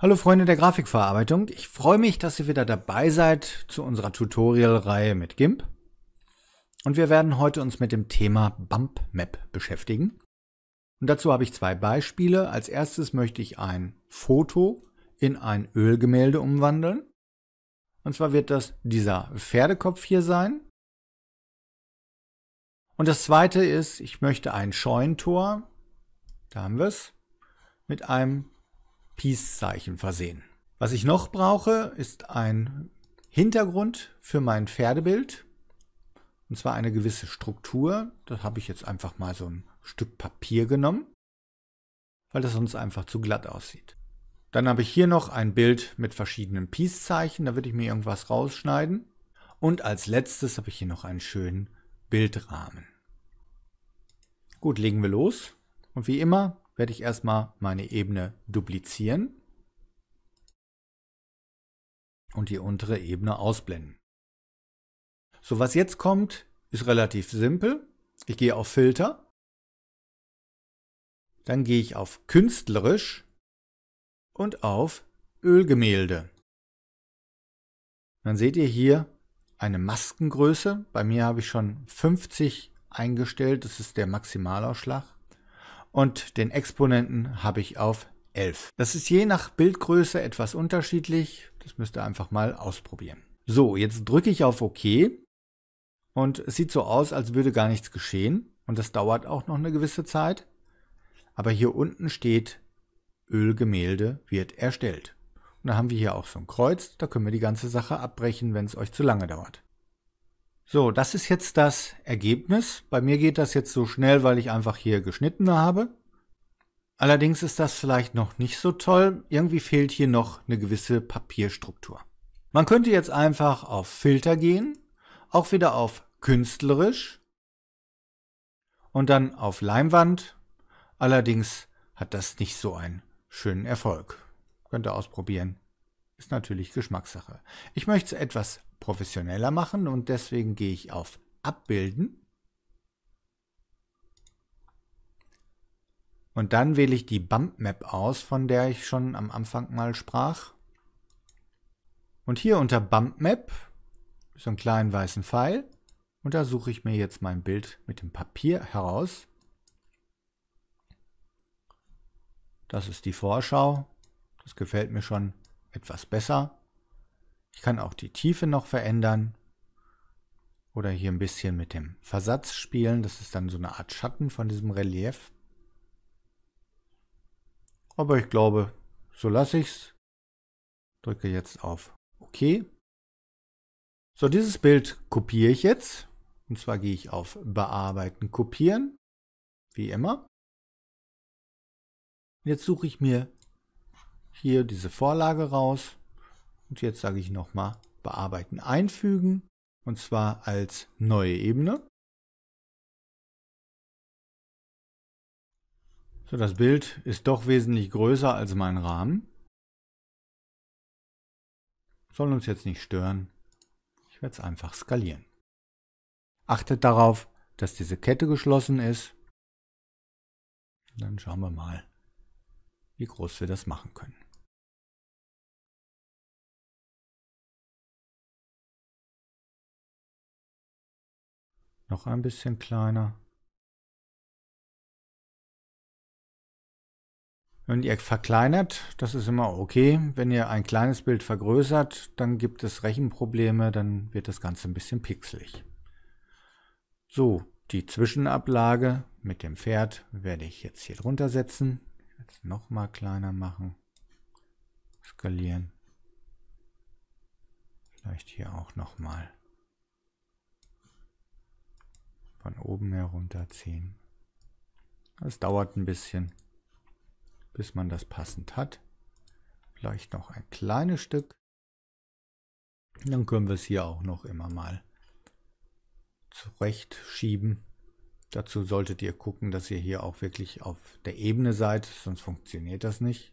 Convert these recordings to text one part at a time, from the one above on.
Hallo Freunde der Grafikverarbeitung, ich freue mich, dass ihr wieder dabei seid zu unserer Tutorial-Reihe mit GIMP. Und wir werden heute uns mit dem Thema Bump Map beschäftigen. Und dazu habe ich zwei Beispiele. Als erstes möchte ich ein Foto in ein Ölgemälde umwandeln. Und zwar wird das dieser Pferdekopf hier sein. Und das zweite ist, ich möchte ein Scheunentor, da haben wir es, mit einem Peace-Zeichen versehen. Was ich noch brauche, ist ein Hintergrund für mein Pferdebild. Und zwar eine gewisse Struktur. Da habe ich jetzt einfach mal so ein Stück Papier genommen, weil das sonst einfach zu glatt aussieht. Dann habe ich hier noch ein Bild mit verschiedenen Peace-Zeichen. Da würde ich mir irgendwas rausschneiden. Und als letztes habe ich hier noch einen schönen Bildrahmen. Gut, legen wir los. Und wie immer werde ich erstmal meine Ebene duplizieren und die untere Ebene ausblenden. So, was jetzt kommt, ist relativ simpel. Ich gehe auf Filter, dann gehe ich auf Künstlerisch und auf Ölgemälde. Dann seht ihr hier eine Maskengröße. Bei mir habe ich schon 50 eingestellt. Das ist der Maximalausschlag und den Exponenten habe ich auf 11. Das ist je nach Bildgröße etwas unterschiedlich. Das müsst ihr einfach mal ausprobieren. So, jetzt drücke ich auf OK und es sieht so aus, als würde gar nichts geschehen. Und das dauert auch noch eine gewisse Zeit. Aber hier unten steht, Ölgemälde wird erstellt. Und da haben wir hier auch so ein Kreuz, da können wir die ganze Sache abbrechen, wenn es euch zu lange dauert. So, das ist jetzt das Ergebnis. Bei mir geht das jetzt so schnell, weil ich einfach hier geschnitten habe. Allerdings ist das vielleicht noch nicht so toll. Irgendwie fehlt hier noch eine gewisse Papierstruktur. Man könnte jetzt einfach auf Filter gehen, auch wieder auf künstlerisch und dann auf Leinwand. Allerdings hat das nicht so einen schönen Erfolg. Könnt ihr ausprobieren. Ist natürlich Geschmackssache. Ich möchte es etwas professioneller machen und deswegen gehe ich auf Abbilden. Und dann wähle ich die Bump Map aus, von der ich schon am Anfang mal sprach. Und hier unter Bump Map, so einen kleinen weißen Pfeil, und da suche ich mir jetzt mein Bild mit dem Papier heraus. Das ist die Vorschau. Das gefällt mir schon etwas besser. Ich kann auch die Tiefe noch verändern oder hier ein bisschen mit dem Versatz spielen. Das ist dann so eine Art Schatten von diesem Relief. Aber ich glaube, so lasse ich es. Drücke jetzt auf OK. So, dieses Bild kopiere ich jetzt. Und zwar gehe ich auf Bearbeiten, Kopieren. Wie immer. Jetzt suche ich mir hier diese Vorlage raus. Und jetzt sage ich nochmal bearbeiten, einfügen und zwar als neue Ebene. So, das Bild ist doch wesentlich größer als mein Rahmen. Soll uns jetzt nicht stören. Ich werde es einfach skalieren. Achtet darauf, dass diese Kette geschlossen ist. dann schauen wir mal, wie groß wir das machen können. Noch ein bisschen kleiner. Wenn ihr verkleinert, das ist immer okay. Wenn ihr ein kleines Bild vergrößert, dann gibt es Rechenprobleme, dann wird das Ganze ein bisschen pixelig. So, die Zwischenablage mit dem Pferd werde ich jetzt hier drunter setzen. Jetzt nochmal kleiner machen. Skalieren. Vielleicht hier auch nochmal. Von oben herunterziehen. Es dauert ein bisschen, bis man das passend hat. Vielleicht noch ein kleines Stück. Dann können wir es hier auch noch immer mal zurecht schieben. Dazu solltet ihr gucken, dass ihr hier auch wirklich auf der Ebene seid, sonst funktioniert das nicht.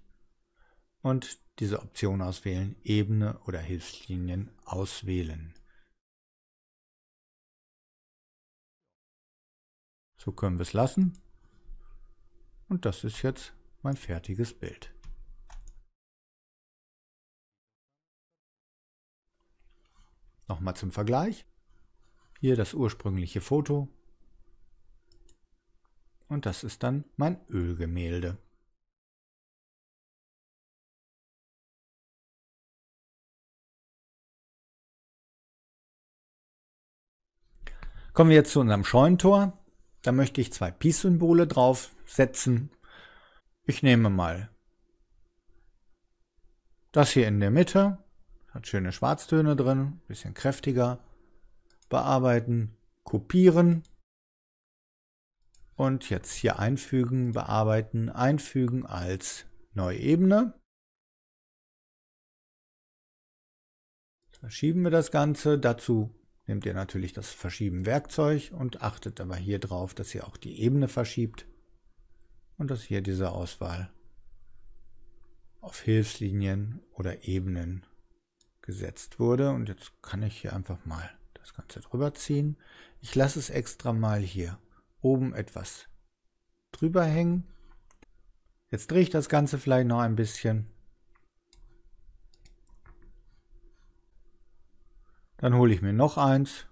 Und diese Option auswählen, Ebene oder Hilfslinien auswählen. So können wir es lassen. Und das ist jetzt mein fertiges Bild. Nochmal zum Vergleich. Hier das ursprüngliche Foto. Und das ist dann mein Ölgemälde. Kommen wir jetzt zu unserem Scheunentor. Da möchte ich zwei Peace-Symbole draufsetzen. Ich nehme mal das hier in der Mitte. Hat schöne Schwarztöne drin, bisschen kräftiger. Bearbeiten, kopieren. Und jetzt hier einfügen, bearbeiten, einfügen als neue Ebene. Verschieben wir das Ganze. Dazu nehmt ihr natürlich das Verschieben-Werkzeug und achtet aber hier drauf, dass ihr auch die Ebene verschiebt und dass hier diese Auswahl auf Hilfslinien oder Ebenen gesetzt wurde. Und jetzt kann ich hier einfach mal das Ganze drüber ziehen. Ich lasse es extra mal hier oben etwas drüber hängen. Jetzt drehe ich das Ganze vielleicht noch ein bisschen Dann hole ich mir noch eins.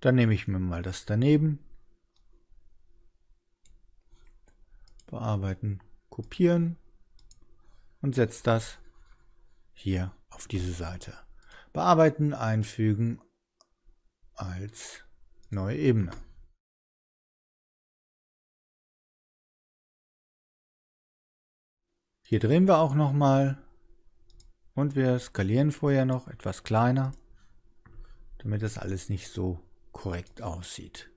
Dann nehme ich mir mal das daneben. Bearbeiten, kopieren und setze das hier auf diese Seite. Bearbeiten, einfügen als neue Ebene. Hier drehen wir auch nochmal und wir skalieren vorher noch etwas kleiner, damit das alles nicht so korrekt aussieht.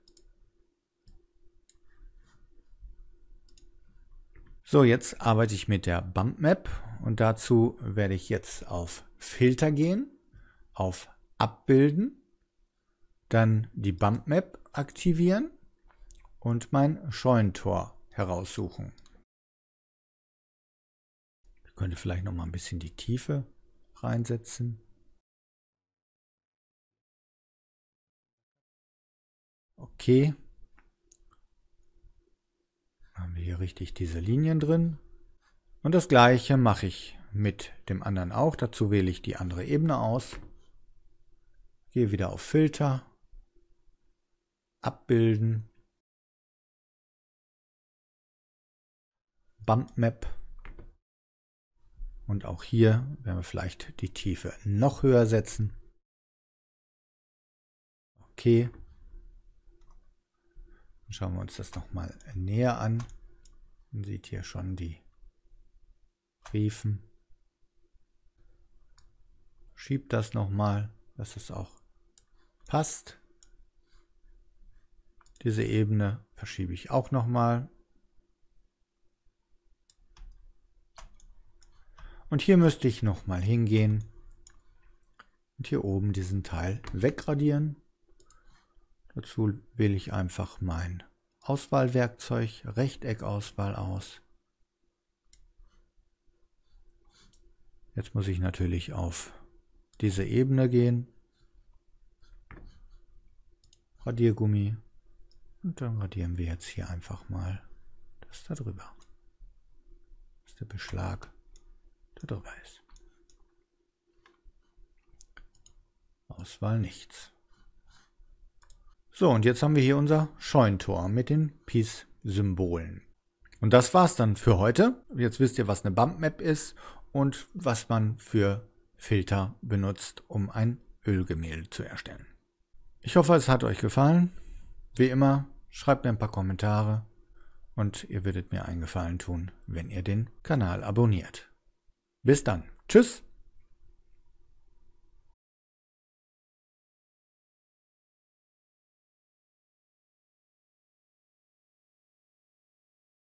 So, jetzt arbeite ich mit der Bump Map und dazu werde ich jetzt auf Filter gehen, auf Abbilden, dann die Bump Map aktivieren und mein Scheuntor heraussuchen. Könnte vielleicht noch mal ein bisschen die Tiefe reinsetzen. Okay. haben wir hier richtig diese Linien drin. Und das gleiche mache ich mit dem anderen auch. Dazu wähle ich die andere Ebene aus. Gehe wieder auf Filter. Abbilden. Bump Map. Und auch hier werden wir vielleicht die Tiefe noch höher setzen. Okay. Dann schauen wir uns das nochmal näher an. Man sieht hier schon die Riefen. Schiebt das nochmal, dass es auch passt. Diese Ebene verschiebe ich auch nochmal. Und hier müsste ich nochmal hingehen und hier oben diesen Teil wegradieren. Dazu wähle ich einfach mein Auswahlwerkzeug, Rechteckauswahl aus. Jetzt muss ich natürlich auf diese Ebene gehen, Radiergummi und dann radieren wir jetzt hier einfach mal das da drüber. Das ist der Beschlag da drüber ist. Auswahl nichts. So, und jetzt haben wir hier unser Scheuntor mit den Peace-Symbolen. Und das war's dann für heute. Jetzt wisst ihr, was eine Bump-Map ist und was man für Filter benutzt, um ein Ölgemälde zu erstellen. Ich hoffe, es hat euch gefallen. Wie immer, schreibt mir ein paar Kommentare und ihr würdet mir einen Gefallen tun, wenn ihr den Kanal abonniert. Bis dann. Tschüss.